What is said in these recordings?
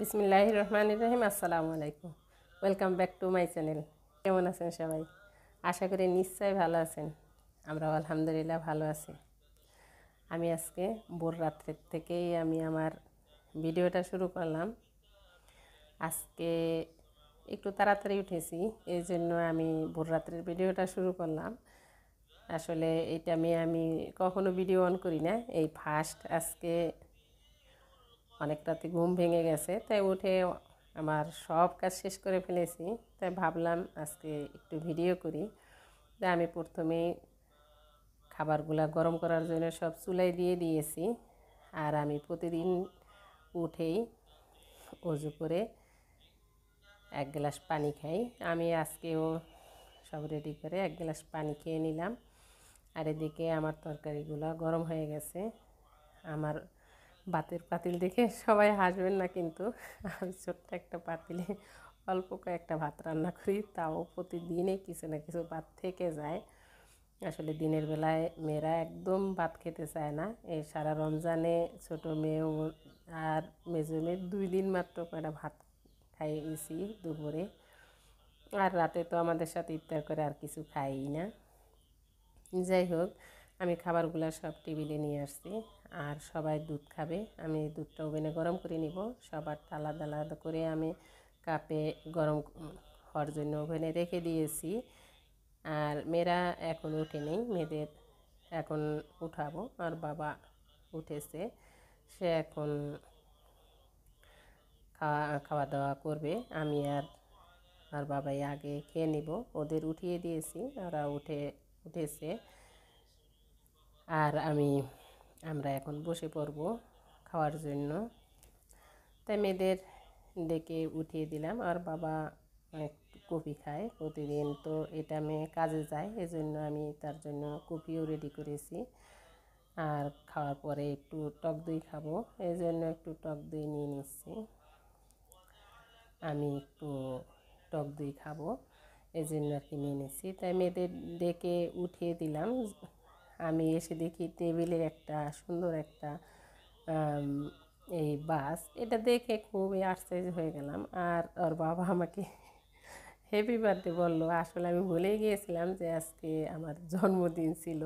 বিসমিল্লাহ রহমান রহিম আসসালামু আলাইকুম welcome back to my channel কেমন আছেন সবাই আশা করি নিশ্চয় ভালো আছেন আমরাও আলহামদুলিল্লাহ ভালো আছি আমি আজকে ভোর রাত্রের থেকেই আমি আমার ভিডিওটা শুরু করলাম আজকে একটু তাড়াতাড়ি উঠেছি এই জন্য আমি ভোর রাত্রের ভিডিওটা শুরু করলাম আসলে এটা আমি আমি কখনো ভিডিও অন করি না এই ফার্স্ট আজকে অনেক রাতে ঘুম ভেঙে গেছে তাই উঠে আমার সব কাজ শেষ করে ফেলেছি তাই ভাবলাম আজকে একটু ভিডিও করি তাই আমি প্রথমে খাবারগুলা গরম করার জন্য সব চুলাই দিয়ে দিয়েছি আর আমি প্রতিদিন উঠেই উজু করে এক গ্লাস পানি খাই আমি আজকেও সব রেডি করে এক গ্লাস পানি খেয়ে নিলাম আর এদিকে আমার তরকারিগুলো গরম হয়ে গেছে আমার বাতের পাতিল দেখে সবাই হাসবেন না কিন্তু আমি ছোট্ট একটা পাতিলে অল্প কয়েকটা ভাত রান্না করি তাও প্রতিদিনে কিছু না কিছু ভাত থেকে যায় আসলে দিনের বেলায় মেয়েরা একদম ভাত খেতে চায় না এই সারা রমজানে ছোট মেয়েও আর মেজো মেয়ে দুই দিন মাত্র কয়টা ভাত খাইয়েছি দুপুরে আর রাতে তো আমাদের সাথে ইফতার করে আর কিছু খাই না যাই হোক আমি খাবারগুলো সব টেবিলে নিয়ে আসছি আর সবাই দুধ খাবে আমি দুধটা ওভেনে গরম করে নিব সবার আলাদা আলাদা করে আমি কাপে গরম হওয়ার জন্য ওভেনে রেখে দিয়েছি আর মেয়েরা এখন উঠেনি মেয়েদের এখন উঠাবো আর বাবা উঠেছে সে এখন খাওয়া খাওয়া দাওয়া করবে আমি আর আর বাবাই আগে খেয়ে নিব ওদের উঠিয়ে দিয়েছি ওরা উঠে উঠেছে আর আমি আমরা এখন বসে পড়ব খাওয়ার জন্য তাই মেয়েদের ডেকে উঠিয়ে দিলাম আর বাবা কপি খায় প্রতিদিন তো এটা মেয়ে কাজে যায় এজন্য আমি তার জন্য কপিও রেডি করেছি আর খাওয়ার পরে একটু টক দই খাবো এই জন্য একটু টক দই নিয়ে নিচ্ছি আমি একটু টক দই খাবো এই জন্য আর কি নিয়ে নিচ্ছি তাই মেয়েদের ডেকে উঠিয়ে দিলাম আমি এসে দেখি টেবিলের একটা সুন্দর একটা এই বাস এটা দেখে খুবই আশ্চর্য হয়ে গেলাম আর ওর বাবা আমাকে হ্যাপি বার্থডে বললো আসলে আমি ভুলেই গিয়েছিলাম যে আজকে আমার জন্মদিন ছিল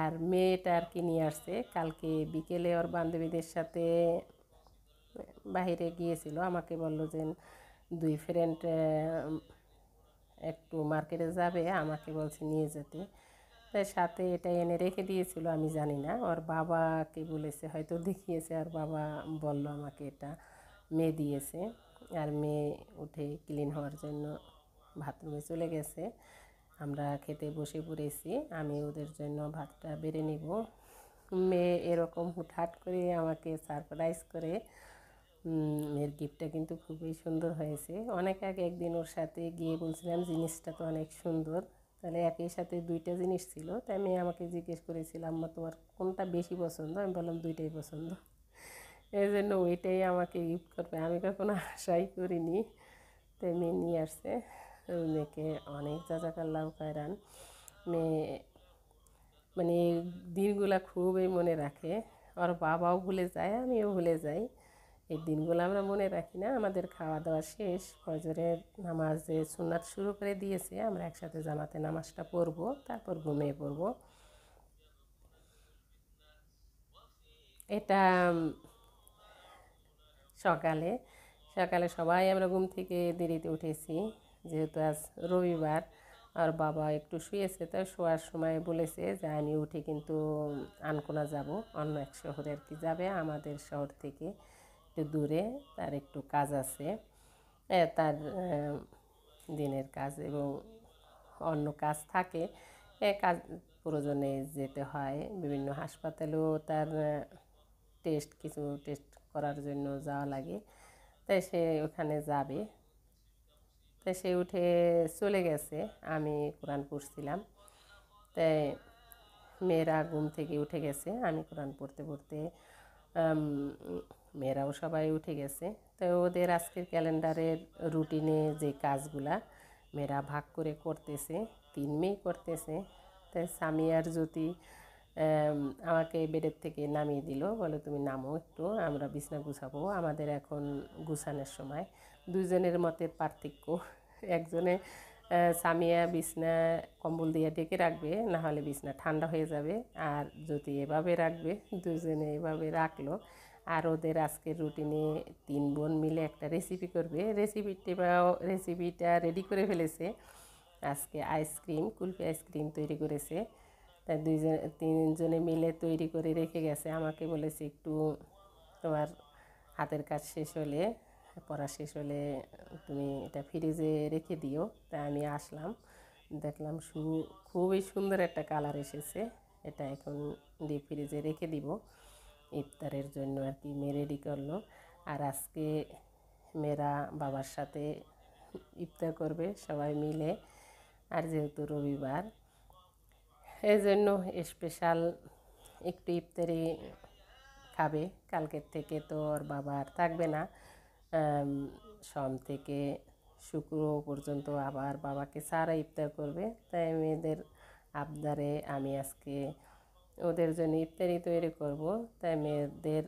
আর মেয়েটা আর কি নিয়ে আসছে কালকে বিকেলে ওর বান্ধবীদের সাথে বাহিরে গিয়েছিল আমাকে বললো যে দুই ফ্রেন্ড একটু মার্কেটে যাবে আমাকে বলছে নিয়ে যেতে তাই সাথে এটা এনে রেখে দিয়েছিল আমি জানি না ওর বাবাকে বলেছে হয়তো দেখিয়েছে আর বাবা বলল আমাকে এটা মেয়ে দিয়েছে আর মেয়ে উঠে ক্লিন হওয়ার জন্য বাথরুমে চলে গেছে আমরা খেতে বসে পড়েছি আমি ওদের জন্য ভাতটা বেড়ে নিব মেয়ে এরকম হুটহাট করে আমাকে সারপ্রাইজ করে মেয়ের গিফটটা কিন্তু খুবই সুন্দর হয়েছে অনেক আগে একদিন ওর সাথে গিয়ে বলছিলাম জিনিসটা তো অনেক সুন্দর তাহলে একই সাথে দুইটা জিনিস ছিল তাই আমি আমাকে জিজ্ঞেস করেছিলাম মা তোমার কোনটা বেশি পছন্দ আমি বললাম দুইটাই পছন্দ এই জন্য ওইটাই আমাকে গিফট করবে আমি কখনো আশাই করিনি তাই মেয়ে নিয়ে আসছে মেয়েকে অনেক যা জাজাকাল্লাও কায়রান মেয়ে মানে দিনগুলা খুবই মনে রাখে আর বাবাও ভুলে যায় আমিও ভুলে যাই এই দিনগুলো আমরা মনে রাখি না আমাদের খাওয়া দাওয়া শেষ ফজরের নামাজে সুন্নাত শুরু করে দিয়েছে আমরা একসাথে জামাতে নামাজটা পড়ব তারপর ঘুমিয়ে পড়ব এটা সকালে সকালে সবাই আমরা ঘুম থেকে দেরিতে উঠেছি যেহেতু আজ রবিবার আর বাবা একটু শুয়েছে তাই শোয়ার সময় বলেছে যে আমি উঠে কিন্তু আনকোনা যাব অন্য এক শহরে আর কি যাবে আমাদের শহর থেকে একটু দূরে তার একটু কাজ আছে তার দিনের কাজ এবং অন্য কাজ থাকে এ কাজ প্রয়োজনে যেতে হয় বিভিন্ন হাসপাতালেও তার টেস্ট কিছু টেস্ট করার জন্য যাওয়া লাগে তাই সে ওখানে যাবে তাই সে উঠে চলে গেছে আমি কোরআন পড়ছিলাম তাই মেয়েরা ঘুম থেকে উঠে গেছে আমি কোরআন পড়তে পড়তে মেয়েরাও সবাই উঠে গেছে তো ওদের আজকের ক্যালেন্ডারের রুটিনে যে কাজগুলা মেয়েরা ভাগ করে করতেছে তিন মেয়ে করতেছে তাই আর জ্যোতি আমাকে বেডের থেকে নামিয়ে দিল বলে তুমি নামো একটু আমরা বিছনা গুছাবো আমাদের এখন গুছানোর সময় দুজনের মতে পার্থক্য একজনে সামিয়া বিছনা কম্বল দিয়ে ডেকে রাখবে নাহলে বিছনা ঠান্ডা হয়ে যাবে আর যদি এভাবে রাখবে দুজনে এভাবে রাখলো আর ওদের আজকের রুটিনে তিন বোন মিলে একটা রেসিপি করবে রেসিপিটা রেসিপিটা রেডি করে ফেলেছে আজকে আইসক্রিম কুলফি আইসক্রিম তৈরি করেছে তা দুইজন তিনজনে মিলে তৈরি করে রেখে গেছে আমাকে বলেছে একটু তোমার হাতের কাজ শেষ হলে পড়া শেষ হলে তুমি এটা ফ্রিজে রেখে দিও তা আমি আসলাম দেখলাম শু খুবই সুন্দর একটা কালার এসেছে এটা এখন দিয়ে ফ্রিজে রেখে দিব ইফতারের জন্য আর কি মেয়ে রেডি করলো আর আজকে মেয়েরা বাবার সাথে ইফতার করবে সবাই মিলে আর যেহেতু রবিবার এই জন্য স্পেশাল একটু ইফতারি খাবে কালকের থেকে তো ওর বাবা আর থাকবে না সোম থেকে শুক্র পর্যন্ত আবার বাবাকে সারা ইফতার করবে তাই মেয়েদের আবদারে আমি আজকে ওদের জন্য ইফতারি তৈরি করব তাই মেয়েদের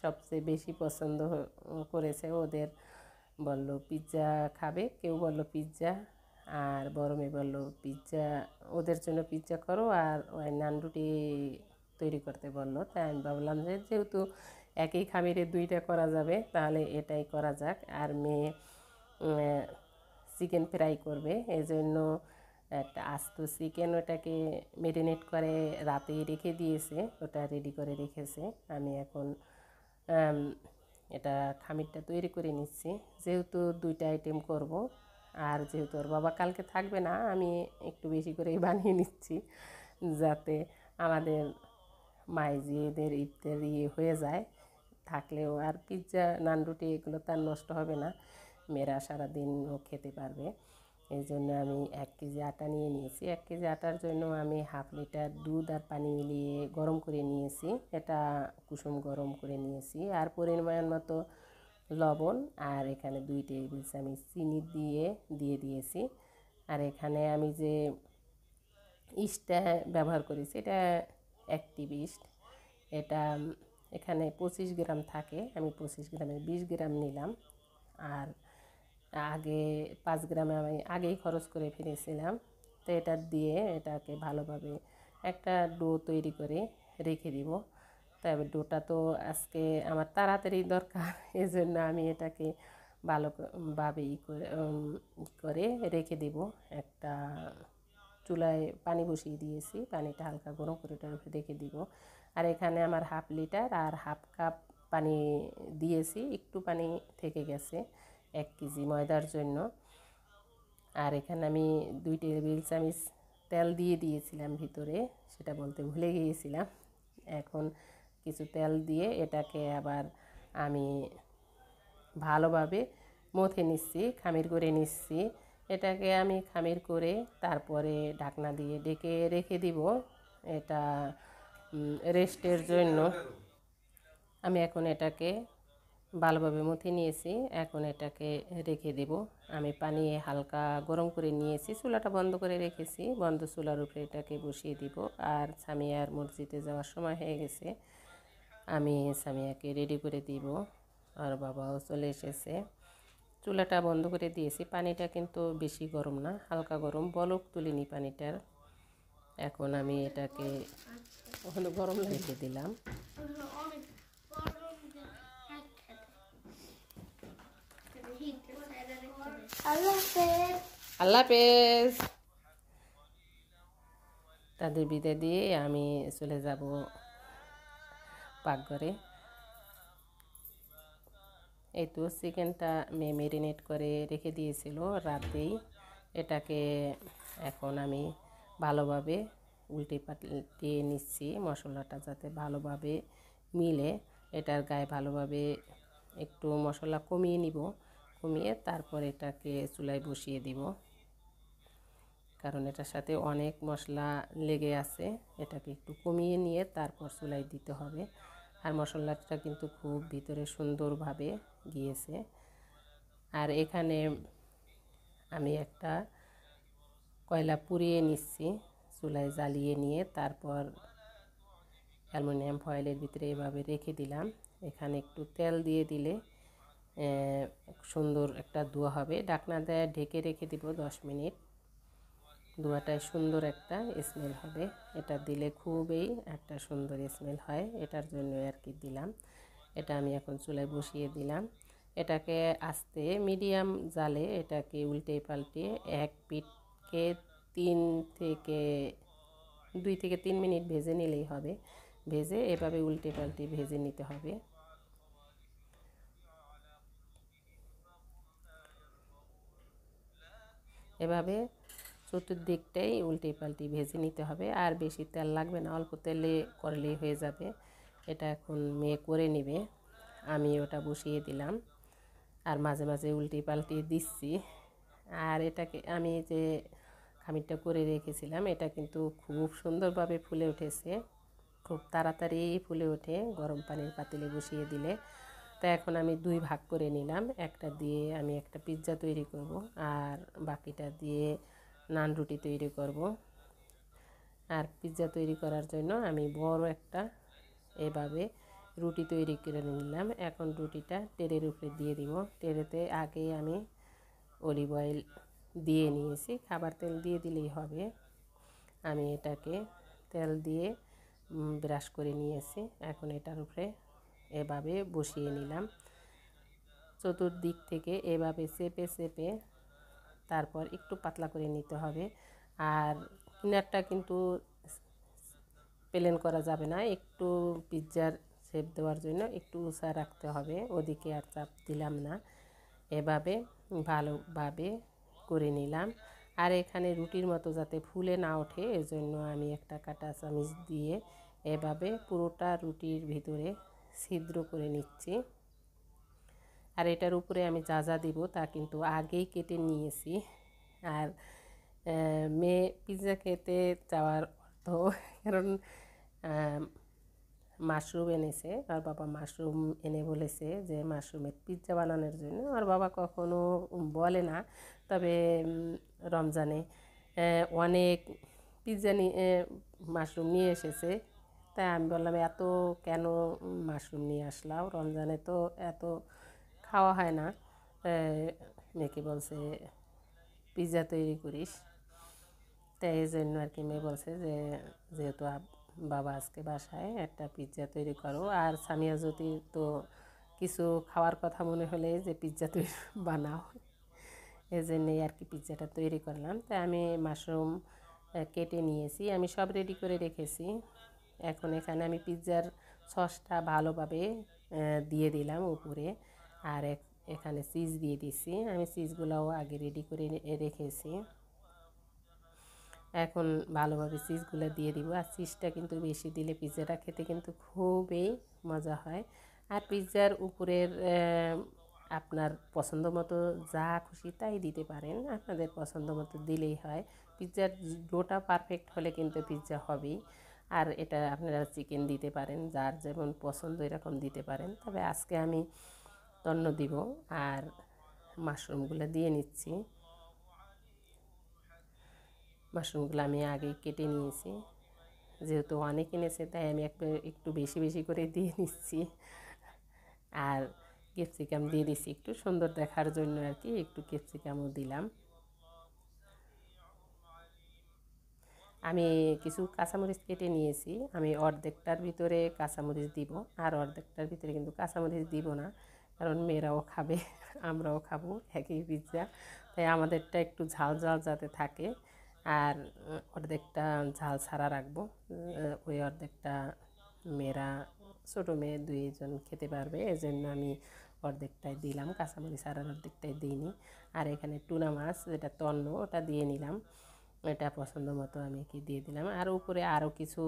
সবচেয়ে বেশি পছন্দ করেছে ওদের বলল পিৎজা খাবে কেউ বলল পিৎজা আর বড় মেয়ে বলল পিৎজা ওদের জন্য পিৎজা করো আর ওই নান রুটি তৈরি করতে বললো তাই আমি ভাবলাম যে যেহেতু একই খামিরে দুইটা করা যাবে তাহলে এটাই করা যাক আর মেয়ে চিকেন ফ্রাই করবে এজন্য জন্য একটা আস্ত চিকেন ওটাকে মেরিনেট করে রাতেই রেখে দিয়েছে ওটা রেডি করে রেখেছে আমি এখন এটা খামিরটা তৈরি করে নিচ্ছি যেহেতু দুইটা আইটেম করব আর যেহেতু ওর বাবা কালকে থাকবে না আমি একটু বেশি করেই বানিয়ে নিচ্ছি যাতে আমাদের মাইজিদের ঈদের ইয়ে হয়ে যায় থাকলেও আর পিৎজা নান রুটি এগুলো তার নষ্ট হবে না মেয়েরা সারাদিন খেতে পারবে এই জন্য আমি এক কেজি আটা নিয়ে নিয়েছি এক কেজি আটার জন্য আমি হাফ লিটার দুধ আর পানি মিলিয়ে গরম করে নিয়েছি এটা কুসুম গরম করে নিয়েছি আর পরিমাণ মতো লবণ আর এখানে দুই টেবিল আমি চিনি দিয়ে দিয়ে দিয়েছি আর এখানে আমি যে ইস্টটা ব্যবহার করেছি এটা অ্যাক্টিভ ইস্ট এটা এখানে পঁচিশ গ্রাম থাকে আমি পঁচিশ গ্রামে বিশ গ্রাম নিলাম আর আগে পাঁচ গ্রামে আমি আগেই খরচ করে ফিরেছিলাম তো এটা দিয়ে এটাকে ভালোভাবে একটা ডো তৈরি করে রেখে দিব তবে ডোটা তো আজকে আমার তাড়াতাড়ি দরকার এজন্য আমি এটাকে ভালোভাবে ই করে করে রেখে দেব একটা চুলায় পানি বসিয়ে দিয়েছি পানিটা হালকা গরম করে রেখে দিব আর এখানে আমার হাফ লিটার আর হাফ কাপ পানি দিয়েছি একটু পানি থেকে গেছে এক কেজি ময়দার জন্য আর এখানে আমি দুই টেবিল চামচ তেল দিয়ে দিয়েছিলাম ভিতরে সেটা বলতে ভুলে গিয়েছিলাম এখন কিছু তেল দিয়ে এটাকে আবার আমি ভালোভাবে মথে নিচ্ছি খামির করে নিচ্ছি এটাকে আমি খামির করে তারপরে ঢাকনা দিয়ে ডেকে রেখে দিব এটা রেস্টের জন্য আমি এখন এটাকে ভালোভাবে মথে নিয়েছি এখন এটাকে রেখে দেব আমি পানি হালকা গরম করে নিয়েছি চুলাটা বন্ধ করে রেখেছি বন্ধ চুলার উপরে এটাকে বসিয়ে দিব আর সামিয়ার মসজিদে যাওয়ার সময় হয়ে গেছে আমি সামিয়াকে রেডি করে দিব আর বাবাও চলে এসেছে চুলাটা বন্ধ করে দিয়েছি পানিটা কিন্তু বেশি গরম না হালকা গরম বলক তুলিনি পানিটার এখন আমি এটাকে আচ্ছা। গরম রেখে দিলাম আল্লাহ হাফেজ তাদের বিদায় দিয়ে আমি চলে যাব পাকঘরে এই তো চিকেনটা মেয়ে মেরিনেট করে রেখে দিয়েছিল রাতেই এটাকে এখন আমি ভালোভাবে উল্টে পাল্টিয়ে নিচ্ছি মশলাটা যাতে ভালোভাবে মিলে এটার গায়ে ভালোভাবে একটু মশলা কমিয়ে নিব কমিয়ে তারপর এটাকে চুলায় বসিয়ে দিব কারণ এটার সাথে অনেক মশলা লেগে আছে এটাকে একটু কমিয়ে নিয়ে তারপর চুলায় দিতে হবে আর মশলাটা কিন্তু খুব ভিতরে সুন্দরভাবে গিয়েছে আর এখানে আমি একটা কয়লা পুড়িয়ে নিচ্ছি চুলায় জ্বালিয়ে নিয়ে তারপর অ্যালুমিনিয়াম ফয়েলের ভিতরে এভাবে রেখে দিলাম এখানে একটু তেল দিয়ে দিলে সুন্দর একটা ধোয়া হবে ডাকনা দেয় ঢেকে রেখে দিব দশ মিনিট ধোয়াটায় সুন্দর একটা স্মেল হবে এটা দিলে খুবই একটা সুন্দর স্মেল হয় এটার জন্য আর কি দিলাম এটা আমি এখন চুলায় বসিয়ে দিলাম এটাকে আস্তে মিডিয়াম জালে এটাকে উল্টে পাল্টে এক পিঠকে তিন থেকে দুই থেকে তিন মিনিট ভেজে নিলেই হবে ভেজে এভাবে উল্টে পাল্টে ভেজে নিতে হবে এভাবে চতুর্দিকটাই উল্টে পাল্টে ভেজে নিতে হবে আর বেশি তেল লাগবে না অল্প তেলে করলেই হয়ে যাবে এটা এখন মেয়ে করে নেবে আমি ওটা বসিয়ে দিলাম আর মাঝে মাঝে উল্টে পাল্টে দিচ্ছি আর এটাকে আমি যে খামিরটা করে রেখেছিলাম এটা কিন্তু খুব সুন্দরভাবে ফুলে উঠেছে খুব তাড়াতাড়ি ফুলে ওঠে গরম পানির পাতিলে বসিয়ে দিলে তা এখন আমি দুই ভাগ করে নিলাম একটা দিয়ে আমি একটা পিৎজা তৈরি করব আর বাকিটা দিয়ে নান রুটি তৈরি করব আর পিৎজা তৈরি করার জন্য আমি বড় একটা এভাবে রুটি তৈরি করে নিলাম এখন রুটিটা টেরের উপরে দিয়ে দিব টেরেতে আগে আমি অলিভ অয়েল দিয়ে নিয়েছি খাবার তেল দিয়ে দিলেই হবে আমি এটাকে তেল দিয়ে ব্রাশ করে নিয়েছি এখন এটার উপরে এভাবে বসিয়ে নিলাম চতুর্দিক থেকে এভাবে চেপে চেপে তারপর একটু পাতলা করে নিতে হবে আর কিনারটা কিন্তু প্লেন করা যাবে না একটু পিৎজার শেপ দেওয়ার জন্য একটু উঁচা রাখতে হবে ওদিকে আর চাপ দিলাম না এভাবে ভালোভাবে করে নিলাম আর এখানে রুটির মতো যাতে ফুলে না ওঠে এজন্য আমি একটা কাটা চামিচ দিয়ে এভাবে পুরোটা রুটির ভিতরে ছিদ্র করে নিচ্ছি আর এটার উপরে আমি যা যা দিব তা কিন্তু আগেই কেটে নিয়েছি আর মেয়ে পিৎজা খেতে যাওয়ার অর্থ কারণ মাশরুম এনেছে আর বাবা মাশরুম এনে বলেছে যে মাশরুমের পিৎজা বানানোর জন্য আর বাবা কখনো বলে না তবে রমজানে অনেক পিৎজা নিয়ে মাশরুম নিয়ে এসেছে তাই আমি বললাম এত কেন মাশরুম নিয়ে আসলাম রমজানে তো এত খাওয়া হয় না মেয়েকে বলছে পিৎজা তৈরি করিস তাই এই জন্য আর কি মেয়ে বলছে যে যেহেতু বাবা আজকে বাসায় একটা পিৎজা তৈরি করো আর সামিয়া যদি তো কিছু খাওয়ার কথা মনে হলে যে পিৎজা তৈরি বানাও এই জন্যেই আর কি পিৎজাটা তৈরি করলাম তাই আমি মাশরুম কেটে নিয়েছি আমি সব রেডি করে রেখেছি এখন এখানে আমি পিৎজার সসটা ভালোভাবে দিয়ে দিলাম উপরে আর এখানে চিজ দিয়ে দিছি আমি চিজগুলোও আগে রেডি করে রেখেছি এখন ভালোভাবে চিজগুলো দিয়ে দিব আর চিজটা কিন্তু বেশি দিলে পিৎজাটা খেতে কিন্তু খুবই মজা হয় আর পিৎজার উপরের আপনার পছন্দ মতো যা খুশি তাই দিতে পারেন আপনাদের পছন্দ মতো দিলেই হয় পিৎজার ডোটা পারফেক্ট হলে কিন্তু পিৎজা হবেই আর এটা আপনারা চিকেন দিতে পারেন যার যেমন পছন্দ এরকম দিতে পারেন তবে আজকে আমি তন্ন দিব আর মাশরুমগুলো দিয়ে নিচ্ছি মাশরুমগুলো আমি আগে কেটে নিয়েছি যেহেতু অনেক এনেছে তাই আমি একটু বেশি বেশি করে দিয়ে নিচ্ছি আর ক্যাপসিকাম দিয়ে দিছি একটু সুন্দর দেখার জন্য আর কি একটু ক্যাপসিকামও দিলাম আমি কিছু কাঁচামরিচ কেটে নিয়েছি আমি অর্ধেকটার ভিতরে কাঁচামরিচ দিব আর অর্ধেকটার ভিতরে কিন্তু কাঁচামরিচ দিব না কারণ মেয়েরাও খাবে আমরাও খাবো একই পিৎজা তাই আমাদেরটা একটু ঝাল ঝাল যাতে থাকে আর অর্ধেকটা ঝাল ছাড়া রাখবো ওই অর্ধেকটা মেয়েরা ছোটো মেয়ে দুইজন খেতে পারবে এই জন্য আমি অর্ধেকটাই দিলাম কাঁচামরিচ আর অর্ধেকটাই দিইনি আর এখানে টুনা মাছ যেটা তন্ন ওটা দিয়ে নিলাম এটা পছন্দ মতো আমি কি দিয়ে দিলাম আর উপরে আরও কিছু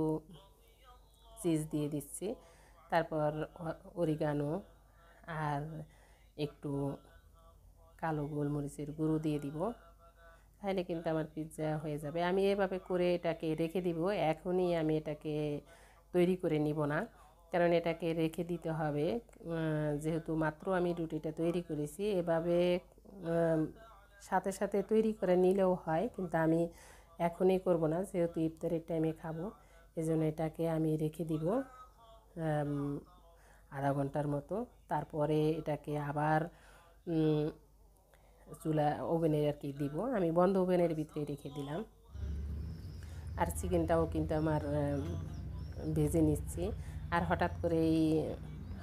চিজ দিয়ে দিচ্ছি তারপর অরিগানো আর একটু কালো গোলমরিচের গুঁড়ো দিয়ে দিব তাহলে কিন্তু আমার পিৎজা হয়ে যাবে আমি এভাবে করে এটাকে রেখে দিব এখনই আমি এটাকে তৈরি করে নিব না কারণ এটাকে রেখে দিতে হবে যেহেতু মাত্র আমি রুটিটা তৈরি করেছি এভাবে সাথে সাথে তৈরি করে নিলেও হয় কিন্তু আমি এখনই করব না যেহেতু ইফতারের টাইমে খাবো এজন্য এটাকে আমি রেখে দিব আধা ঘন্টার মতো তারপরে এটাকে আবার চুলা ওভেনের আর কি দিব আমি বন্ধ ওভেনের ভিতরে রেখে দিলাম আর চিকেনটাও কিন্তু আমার ভেজে নিচ্ছি আর হঠাৎ করে এই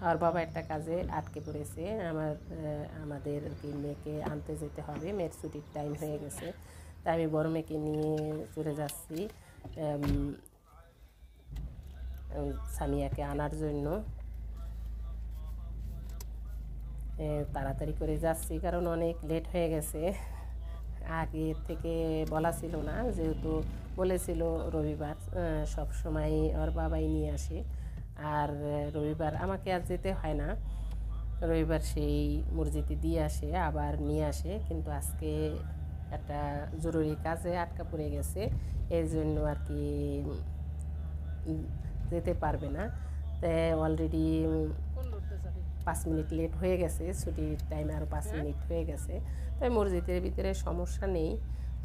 আর বাবা একটা কাজে আটকে পড়েছে আমার আমাদের মেয়েকে আনতে যেতে হবে মেয়ের ছুটির টাইম হয়ে গেছে তাই আমি বড় মেয়েকে নিয়ে চলে যাচ্ছি সামিয়াকে আনার জন্য তাড়াতাড়ি করে যাচ্ছি কারণ অনেক লেট হয়ে গেছে আগে থেকে বলা ছিল না যেহেতু বলেছিল রবিবার সব সময় ওর বাবাই নিয়ে আসে আর রবিবার আমাকে আর যেতে হয় না রবিবার সেই মুরজিতে দিয়ে আসে আবার নিয়ে আসে কিন্তু আজকে একটা জরুরি কাজে আটকা পড়ে গেছে এই জন্য আর কি যেতে পারবে না তো অলরেডি পাঁচ মিনিট লেট হয়ে গেছে ছুটির টাইমে আরও পাঁচ হ্যাঁ। মিনিট হয়ে গেছে তাই মসজিদের ভিতরে সমস্যা নেই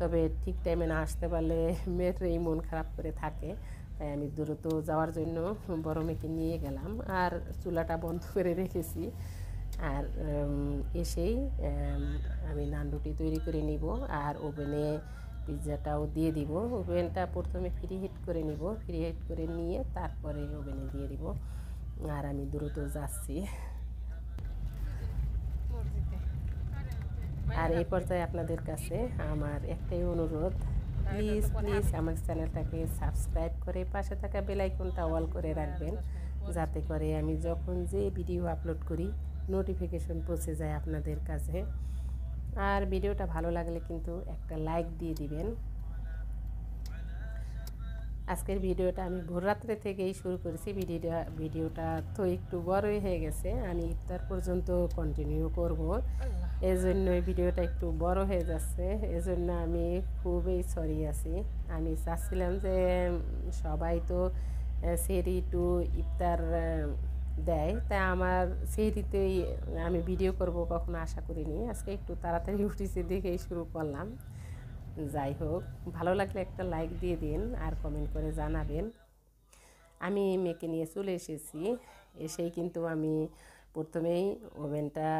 তবে ঠিক টাইমে না আসতে পারলে মেয়েটাই মন খারাপ করে থাকে তাই হ্যাঁ, আমি দূরত্ব যাওয়ার জন্য বড় মেয়েকে নিয়ে গেলাম আর চুলাটা বন্ধ করে রেখেছি আর এসেই আমি নানরুটি তৈরি করে নিব আর ওভেনে পিৎজাটাও দিয়ে দিব ওভেনটা প্রথমে ফ্রি হিট করে নিব ফ্রি হিট করে নিয়ে তারপরে ওভেনে দিয়ে দিব আর আমি দ্রুত যাচ্ছি আর এই পর্যায়ে আপনাদের কাছে আমার একটাই অনুরোধ প্লিজ প্লিজ আমার চ্যানেলটাকে সাবস্ক্রাইব করে পাশে থাকা বেলাইকনটা অল করে রাখবেন যাতে করে আমি যখন যে ভিডিও আপলোড করি নোটিফিকেশন পৌঁছে যায় আপনাদের কাছে আর ভিডিওটা ভালো লাগলে কিন্তু একটা লাইক দিয়ে দিবেন আজকের ভিডিওটা আমি ভোর রাত্রে থেকেই শুরু করেছি ভিডিওটা ভিডিওটা তো একটু বড়ই হয়ে গেছে আমি ইফতার পর্যন্ত কন্টিনিউ করব এজন্য ভিডিওটা একটু বড় হয়ে যাচ্ছে এজন্য আমি খুবই সরি আছি আমি চাচ্ছিলাম যে সবাই তো সেরি টু ইফতার দেয় তা আমার সেই আমি ভিডিও করব কখনো আশা করিনি আজকে একটু তাড়াতাড়ি উঠেছি দেখেই শুরু করলাম যাই হোক ভালো লাগলে একটা লাইক দিয়ে দিন আর কমেন্ট করে জানাবেন আমি মেয়েকে নিয়ে চলে এসেছি এসেই কিন্তু আমি প্রথমেই ওভেনটা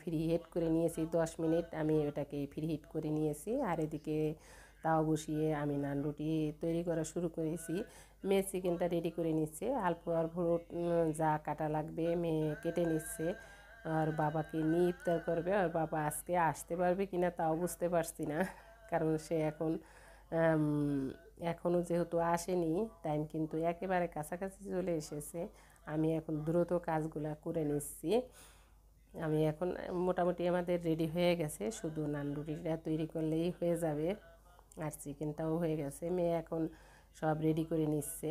ফ্রি হিট করে নিয়েছি দশ মিনিট আমি ওটাকে ফ্রি হিট করে নিয়েছি আর এদিকে তাও বসিয়ে আমি নান রুটি তৈরি করা শুরু করেছি মেয়ে চিকেনটা রেডি করে নিচ্ছে অল্প অল্প যা কাটা লাগবে মেয়ে কেটে নিচ্ছে আর বাবাকে নিয়ে ইফতার করবে আর বাবা আজকে আসতে পারবে কিনা তাও বুঝতে পারছি না কারণ সে এখন এখনও যেহেতু আসেনি টাইম কিন্তু একেবারে কাছাকাছি চলে এসেছে আমি এখন দ্রুত কাজগুলো করে নিচ্ছি আমি এখন মোটামুটি আমাদের রেডি হয়ে গেছে শুধু নানরুটিটা তৈরি করলেই হয়ে যাবে আর চিকেনটাও হয়ে গেছে মেয়ে এখন সব রেডি করে নিচ্ছে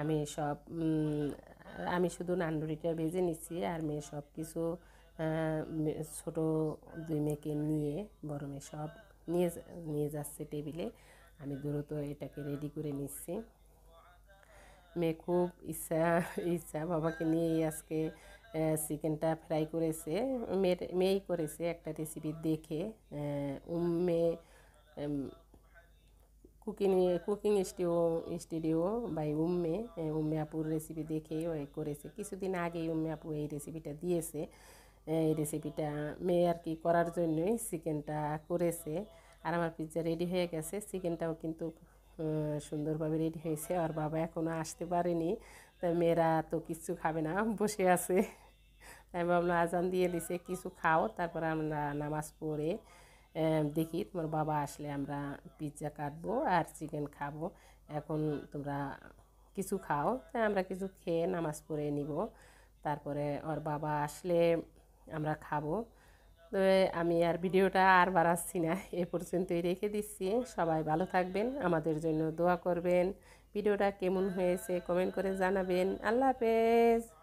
আমি সব আমি শুধু নান্ডুরিটা ভেজে নিচ্ছি আর মেয়ে সব কিছু ছোটো দুই মেয়েকে নিয়ে বড় মেয়ে সব নিয়ে নিয়ে যাচ্ছে টেবিলে আমি দ্রুত এটাকে রেডি করে নিচ্ছি মেয়ে খুব ইচ্ছা ইচ্ছা বাবাকে নিয়েই আজকে চিকেনটা ফ্রাই করেছে মেয়ের মেয়েই করেছে একটা রেসিপি দেখে উম মেয়ে কুকিং কুকিং স্টিও স্টুডিও বাই উম্মে উম্মে আপুর রেসিপি দেখে ও করেছে কিছুদিন আগেই উম্মে আপু এই রেসিপিটা দিয়েছে এই রেসিপিটা মেয়ে আর কি করার জন্যই চিকেনটা করেছে আর আমার পিৎজা রেডি হয়ে গেছে চিকেনটাও কিন্তু সুন্দরভাবে রেডি হয়েছে আর বাবা এখনও আসতে পারেনি তাই মেয়েরা তো কিছু খাবে না বসে আছে তাই ভাবলাম আজান দিয়ে দিছে কিছু খাও তারপর আমরা নামাজ পড়ে দেখি তোমার বাবা আসলে আমরা পিৎজা কাটবো আর চিকেন খাবো এখন তোমরা কিছু খাও তাই আমরা কিছু খেয়ে নামাজ পড়ে নিব তারপরে ওর বাবা আসলে আমরা খাবো তো আমি আর ভিডিওটা আর বাড়াচ্ছি না এ পর্যন্তই রেখে দিচ্ছি সবাই ভালো থাকবেন আমাদের জন্য দোয়া করবেন ভিডিওটা কেমন হয়েছে কমেন্ট করে জানাবেন আল্লাহ হাফেজ